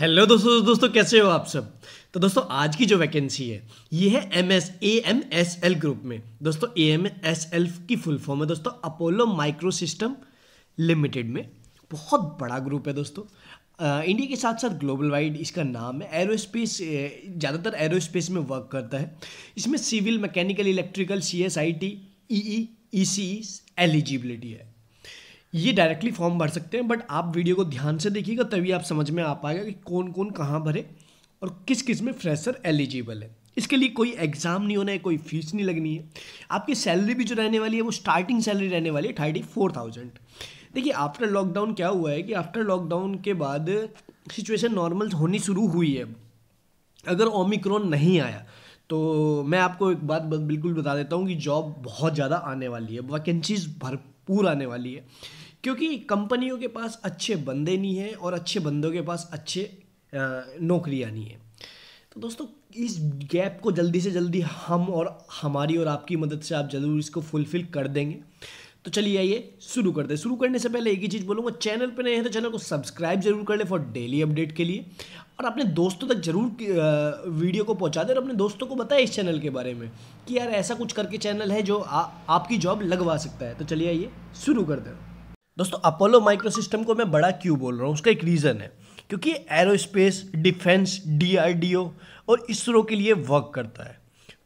hello दोस्तों दोस्तों कैसे हो आप सब तो दोस्तों आज की जो वैकेंसी है ये है M S A M S L group में दोस्तों ए एम एस एल की फुल फॉर्म है दोस्तों अपोलो माइक्रो सिस्टम लिमिटेड में बहुत बड़ा ग्रुप है दोस्तों इंडिया के साथ साथ ग्लोबल वाइड इसका नाम है एरोस्पेस ज़्यादातर एरोस्पेस में वर्क करता है इसमें civil mechanical electrical C S I T E E E C eligibility है ये डायरेक्टली फॉर्म भर सकते हैं बट आप वीडियो को ध्यान से देखिएगा तभी आप समझ में आ पाएगा कि कौन कौन कहाँ भरे और किस किस में फ्रेशर एलिजिबल है इसके लिए कोई एग्ज़ाम नहीं होना है कोई फीस नहीं लगनी है आपकी सैलरी भी जो रहने वाली है वो स्टार्टिंग सैलरी रहने वाली है थर्टी फोर थाउजेंड देखिए आफ्टर लॉकडाउन क्या हुआ है कि आफ्टर लॉकडाउन के बाद सिचुएशन नॉर्मल होनी शुरू हुई है अगर ओमिक्रॉन नहीं आया तो मैं आपको एक बात बिल्कुल बता देता हूँ कि जॉब बहुत ज़्यादा आने वाली है वैकेंसीज भरपूर आने वाली है क्योंकि कंपनियों के पास अच्छे बंदे नहीं हैं और अच्छे बंदों के पास अच्छे नौकरियाँ नहीं हैं तो दोस्तों इस गैप को जल्दी से जल्दी हम और हमारी और आपकी मदद से आप ज़रूर इसको फुलफ़िल कर देंगे तो चलिए आइए शुरू करते हैं शुरू करने से पहले एक ही चीज़ बोलूँगा चैनल पर नए हैं तो चैनल को सब्सक्राइब जरूर कर ले फॉर डेली अपडेट के लिए और अपने दोस्तों तक जरूर वीडियो को पहुंचा दे और अपने दोस्तों को बताए इस चैनल के बारे में कि यार ऐसा कुछ करके चैनल है जो आ, आपकी जॉब लगवा सकता है तो चलिए आइए शुरू कर दे दोस्तों अपोलो माइक्रो सिस्टम को मैं बड़ा क्यों बोल रहा हूँ उसका एक रीज़न है क्योंकि एरोस्पेस डिफेंस डीआरडीओ और इसरो के लिए वर्क करता है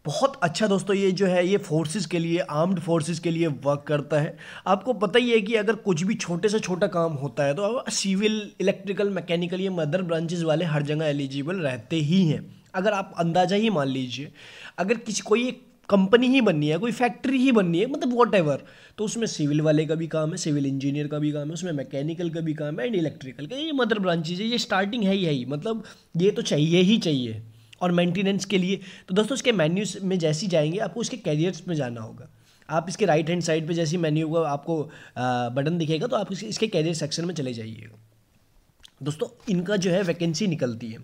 बहुत अच्छा दोस्तों ये जो है ये फोर्सेस के लिए आर्म्ड फोर्सेस के लिए वर्क करता है आपको पता ही है कि अगर कुछ भी छोटे से छोटा काम होता है तो अब सिविल इलेक्ट्रिकल मैकेनिकल ये मदर ब्रांचेज वाले हर जगह एलिजिबल रहते ही हैं अगर आप अंदाज़ा ही मान लीजिए अगर किसी कोई एक कंपनी ही बननी है कोई फैक्ट्री ही बननी है मतलब वॉट तो उसमें सिविल वाले का भी काम है सिविल इंजीनियर का भी काम है उसमें मैकेनिकल का भी काम है एंड इलेक्ट्रिकल का ये मदर ब्रांचेज है ये स्टार्टिंग है ही है ही मतलब ये तो चाहिए ही चाहिए और मेंटेनेंस के लिए तो दोस्तों इसके मेन्यू में जैसे ही जाएंगे आपको उसके कैरियर्स में जाना होगा आप इसके राइट हैंड साइड पे जैसे मेन्यू का आपको बटन दिखेगा तो आप इसके कैरियर सेक्शन में चले जाइएगा दोस्तों इनका जो है वैकेंसी निकलती है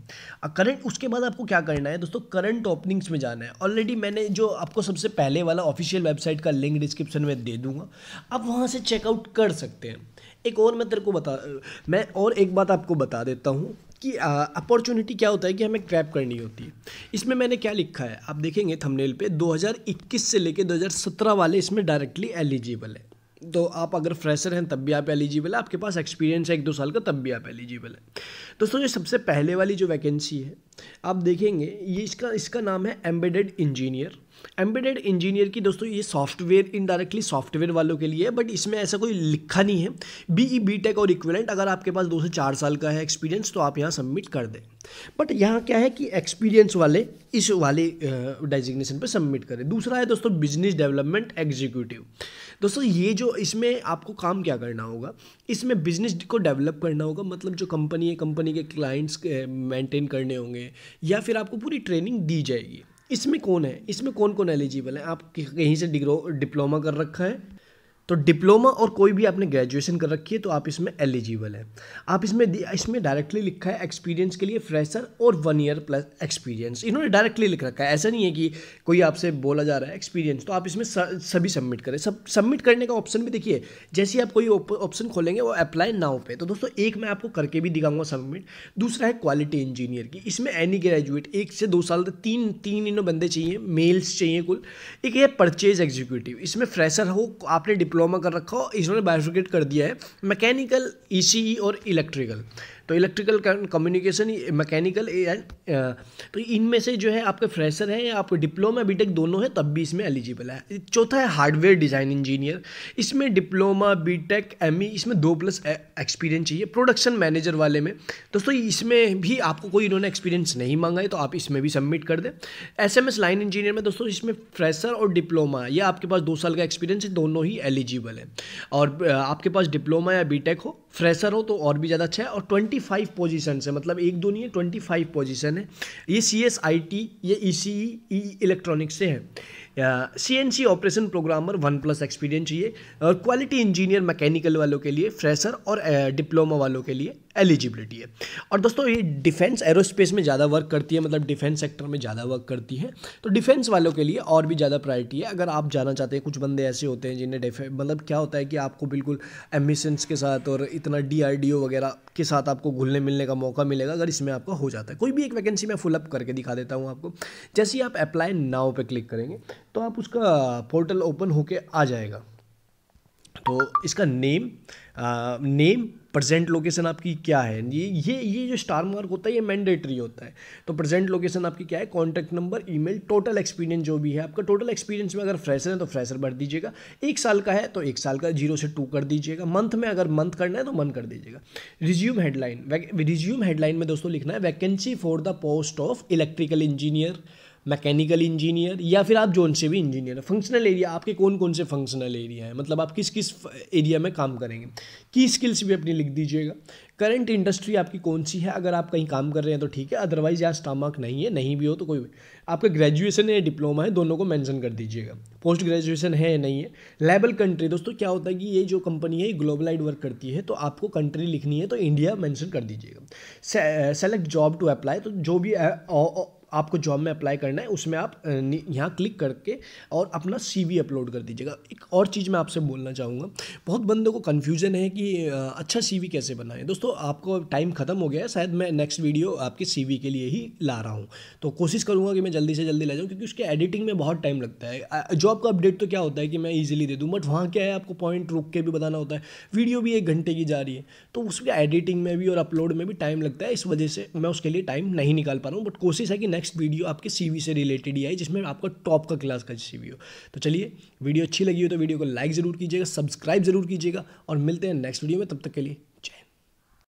करंट उसके बाद आपको क्या करना है दोस्तों करंट ओपनिंग्स में जाना है ऑलरेडी मैंने जो आपको सबसे पहले वाला ऑफिशियल वेबसाइट का लिंक डिस्क्रिप्शन में दे दूंगा आप वहाँ से चेकआउट कर सकते हैं एक और मैं तेरे को बता मैं और एक बात आपको बता देता हूँ कि अपॉर्चुनिटी क्या होता है कि हमें क्रैप करनी होती है इसमें मैंने क्या लिखा है आप देखेंगे थंबनेल पे 2021 से लेके 2017 वाले इसमें डायरेक्टली एलिजिबल है तो आप अगर फ्रेशर हैं तब भी आप एलिजिबल है आपके पास एक्सपीरियंस है एक दो साल का तब भी आप एलिजिबल है दोस्तों जो सबसे पहले वाली जो वैकेंसी है आप देखेंगे ये इसका इसका नाम है एम्बेडेड इंजीनियर एम्बेडेड इंजीनियर की दोस्तों ये सॉफ्टवेयर इनडायरेक्टली सॉफ्टवेयर वालों के लिए है बट इसमें ऐसा कोई लिखा नहीं है बीई बी टेक और इक्विलेंट अगर आपके पास दो से चार साल का है एक्सपीरियंस तो आप यहाँ सबमिट कर दें बट यहाँ क्या है कि एक्सपीरियंस वाले इस वाले डेजिग्नेशन पर सबमिट करें दूसरा है दोस्तों बिजनेस डेवलपमेंट एग्जीक्यूटिव दोस्तों ये जो इसमें आपको काम क्या करना होगा इसमें बिजनेस को डेवलप करना होगा मतलब जो कंपनी है कंपनी के क्लाइंट्स मेंटेन करने होंगे या फिर आपको पूरी ट्रेनिंग दी जाएगी इसमें कौन है इसमें कौन कौन एलिजिबल है आप कहीं से डिग्रो डिप्लोमा कर रखा है तो डिप्लोमा और कोई भी आपने ग्रेजुएशन कर रखी है तो आप इसमें एलिजिबल हैं आप इसमें इसमें डायरेक्टली लिखा है एक्सपीरियंस के लिए फ्रेशर और वन ईयर प्लस एक्सपीरियंस इन्होंने डायरेक्टली लिख रखा है ऐसा नहीं है कि कोई आपसे बोला जा रहा है एक्सपीरियंस तो आप इसमें सभी सबमिट करें सब सबमिट करने का ऑप्शन भी देखिए जैसे आप कोई ऑप्शन खोलेंगे वो अप्लाई नाउ पे तो दोस्तों एक मैं आपको करके भी दिखाऊंगा सबमिट दूसरा है क्वालिटी इंजीनियर की इसमें एनी ग्रेजुएट एक से दो साल तक तीन तीन इन्हों बंदे चाहिए मेल्स चाहिए कुल एक है परचेज एग्जीक्यूटिव इसमें फ्रेशर हो आपने डिप्लो डिप्लोमा कर रखा हो इसने बायोफिकेट कर दिया है मैकेनिकल ई e e और इलेक्ट्रिकल तो electrical communication mechanical A and तो इनमें से जो है आपके फ्रेशर हैं या आपके डिप्लोमा बीटेक दोनों है तब भी इसमें एलिजिबल है चौथा है हार्डवेयर डिज़ाइन इंजीनियर इसमें डिप्लोमा बीटेक एमई इसमें दो प्लस एक्सपीरियंस चाहिए प्रोडक्शन मैनेजर वाले में दोस्तों इसमें भी आपको कोई इन्होंने एक्सपीरियंस नहीं मांगा है तो आप इसमें भी सबमिट कर दें एस लाइन इंजीनियर में दोस्तों इसमें फ्रेशर और डिप्लोमा या आपके पास दो साल का एक्सपीरियंस है दोनों ही एलिजिबल है और आपके पास डिप्लोमा या बीटेक हो फ्रेशर हो तो और भी ज़्यादा अच्छा है और ट्वेंटी फाइव पोजिशन है मतलब एक दो नहीं है ट्वेंटी फाइव पोजिशन है ये सी एस आई टी ये ई सी ई इलेक्ट्रॉनिक्स से है C N C operation programmer one plus experience चाहिए और क्वालिटी इंजीनियर मैकेनिकल वालों के लिए फ्रेशर और डिप्लोमा वालों के लिए एलिजिबिलिटी है और दोस्तों ये डिफेंस एरोस्पेस में ज़्यादा वर्क करती है मतलब डिफेंस सेक्टर में ज़्यादा वर्क करती है तो डिफेंस वालों के लिए और भी ज़्यादा प्रायोरिटी है अगर आप जाना चाहते हैं कुछ बंदे ऐसे होते हैं जिन्हें मतलब क्या होता है कि आपको बिल्कुल एमिशंस के साथ और इतना डी वगैरह के साथ आपको घुलने मिलने का मौका मिलेगा अगर इसमें आपका हो जाता है कोई भी एक वैकेंसी मैं फुलअप करके दिखा देता हूँ आपको जैसे ही आप अप्लाई नाव पर क्लिक करेंगे तो आप उसका पोर्टल ओपन होके आ जाएगा तो इसका नेम आ, नेम प्रेजेंट लोकेशन आपकी क्या है ये ये ये जो स्टार मार्क होता है ये मैंडेटरी होता है तो प्रेजेंट लोकेशन आपकी क्या है contact number email total experience जो भी है आपका टोटल एक्सपीरियंस में अगर फ्रेशर है तो फ्रेशर भर दीजिएगा एक साल का है तो एक साल का जीरो से टू कर दीजिएगा मंथ में अगर मंथ करना है तो मंथ कर दीजिएगा रिज्यूम हेडलाइन रिज्यूम हेडलाइन में दोस्तों लिखना है vacancy for the post of electrical engineer mechanical engineer या फिर आप जोन से भी इंजीनियर हैं फंक्शनल एरिया आपके कौन कौन से फंक्शनल एरिया है मतलब आप किस किस एरिया में काम करेंगे की स्किल्स भी अपनी लिख दीजिएगा करंट इंडस्ट्री आपकी कौन सी है अगर आप कहीं काम कर रहे हैं तो ठीक है अदरवाइज यहाँ स्टामक नहीं है नहीं भी हो तो कोई भी आपका ग्रेजुएशन है डिप्लोमा है दोनों को मेंशन कर दीजिएगा पोस्ट ग्रेजुएशन है नहीं है लेबल कंट्री दोस्तों क्या होता है कि ये जो कंपनी है ये ग्लोबलाइड वर्क करती है तो आपको कंट्री लिखनी है तो इंडिया मैंशन कर दीजिएगा सेलेक्ट जॉब टू अप्लाई तो जो भी आपको जॉब में अप्लाई करना है उसमें आप यहाँ क्लिक करके और अपना सी अपलोड कर दीजिएगा एक और चीज़ मैं आपसे बोलना चाहूँगा बहुत बंदों को कन्फ्यूज़न है कि अच्छा सी कैसे बनाएं दोस्तों आपको टाइम ख़त्म हो गया है शायद मैं नेक्स्ट वीडियो आपके सी के लिए ही ला रहा हूँ तो कोशिश करूँगा कि मैं जल्दी से जल्दी ला जाऊँ क्योंकि उसके एडिटिंग में बहुत टाइम लगता है जॉब का अपडेट तो क्या होता है कि मैं ईजिली दे दूँ बट वहाँ क्या है आपको पॉइंट रुक के भी बताना होता है वीडियो भी एक घंटे की जा रही है तो उसके एडिटिंग में भी और अपलोड में भी टाइम लगता है इस वजह से मैं उसके लिए टाइम नहीं निकाल पा रहा हूँ बट कोशिश है कि नेक्स्ट नेक्स्ट वीडियो आपके सीवी से रिलेटेड ही आई जिसमें आपका टॉप का क्लास का सीवी हो तो चलिए वीडियो अच्छी लगी हो तो वीडियो को लाइक ज़रूर कीजिएगा सब्सक्राइब ज़रूर कीजिएगा और मिलते हैं नेक्स्ट वीडियो में तब तक के लिए